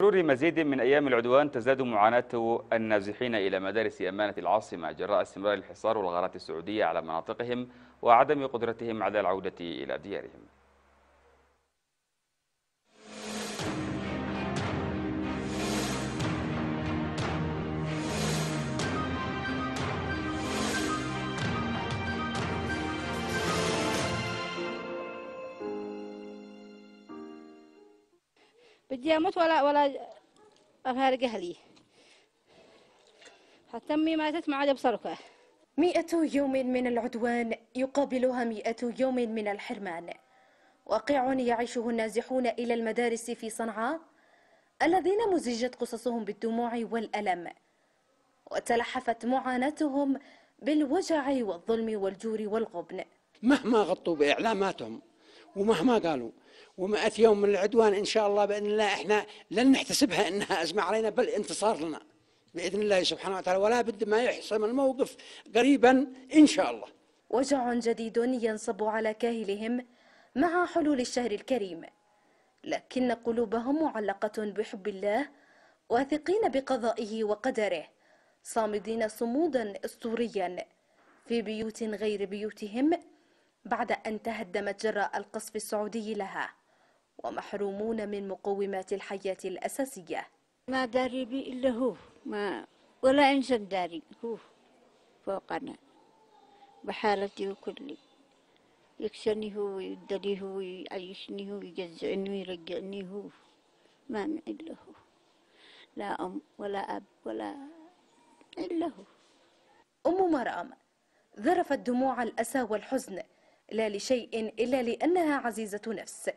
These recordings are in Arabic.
مرور مزيد من أيام العدوان تزداد معاناة النازحين إلى مدارس أمانة العاصمة جراء استمرار الحصار والغارات السعودية على مناطقهم وعدم قدرتهم على العودة إلى ديارهم بدي اموت ولا ولا افارق اهلي حتى امي ماتت ما عاد ابصرك مئة يوم من العدوان يقابلها مئة يوم من الحرمان واقع يعيشه النازحون إلى المدارس في صنعاء الذين مزجت قصصهم بالدموع والألم وتلحفت معاناتهم بالوجع والظلم والجور والغبن مهما غطوا بإعلاماتهم ومهما قالوا ومئة يوم من العدوان إن شاء الله بإذن الله إحنا لن نحتسبها إنها أزمة علينا بل انتصار لنا بإذن الله سبحانه وتعالى ولا بد ما يحسم الموقف قريبا إن شاء الله وجع جديد ينصب على كاهلهم مع حلول الشهر الكريم لكن قلوبهم معلقة بحب الله واثقين بقضائه وقدره صامدين صمودا اسطوريا في بيوت غير بيوتهم بعد أن تهدمت جراء القصف السعودي لها ومحرومون من مقومات الحياة الأساسية ما داري بي إلا هو ما ولا إنسان داري هو فوقنا بحالتي وكلي يكسني هو ويدلي هو يعيشني هو يجزعني ويرجعني هو ما إلا هو لا أم ولا أب ولا إلا هو أم مرأم ذرفت دموع الأسى والحزن لا لشيء إلا لأنها عزيزة نفس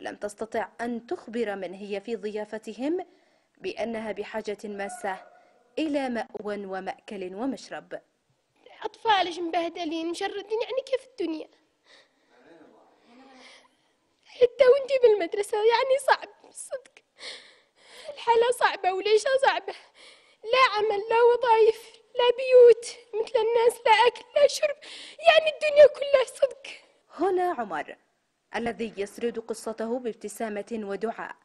لم تستطع أن تخبر من هي في ضيافتهم بأنها بحاجة ماسة إلى مأوى ومأكل ومشرب أطفالش مبهدلين مشردين يعني كيف الدنيا حتى وانتي بالمدرسة يعني صعب صدق الحالة صعبة وليش صعبة لا عمل لا وظائف لا بيوت مثل الناس لا أكل لا شرب يعني الدنيا كلها صدق هنا عمر الذي يسرد قصته بابتسامة ودعاء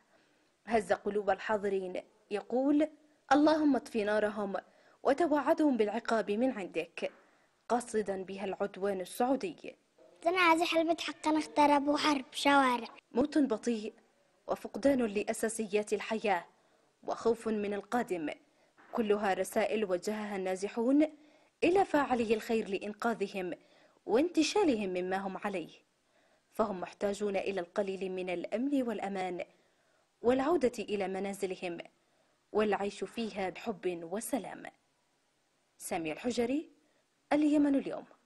هز قلوب الحاضرين يقول اللهم اطفي نارهم وتوعدهم بالعقاب من عندك قاصدا بها العدوان السعودي تنازع حلبة حقا ابو حرب شوارع موت بطيء وفقدان لأساسيات الحياة وخوف من القادم كلها رسائل وجهها النازحون إلى فاعلي الخير لإنقاذهم وانتشالهم مما هم عليه فهم محتاجون إلى القليل من الأمن والأمان والعودة إلى منازلهم والعيش فيها بحب وسلام سامي الحجري اليمن اليوم